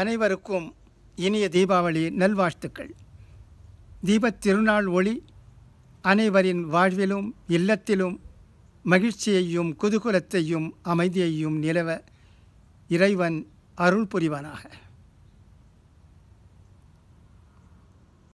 அனைவருக்கும் இனிய தீபாவளி நல்வாழ்த்துக்கள் தீபத் திருநாள் ஒளி அனைவரின் வாழ்விலும் இல்லத்திலும் மகிழ்ச்சியையும் குதுகுலத்தையும் அமைதியையும் நிலவ இறைவன் அருள் புரிவானாக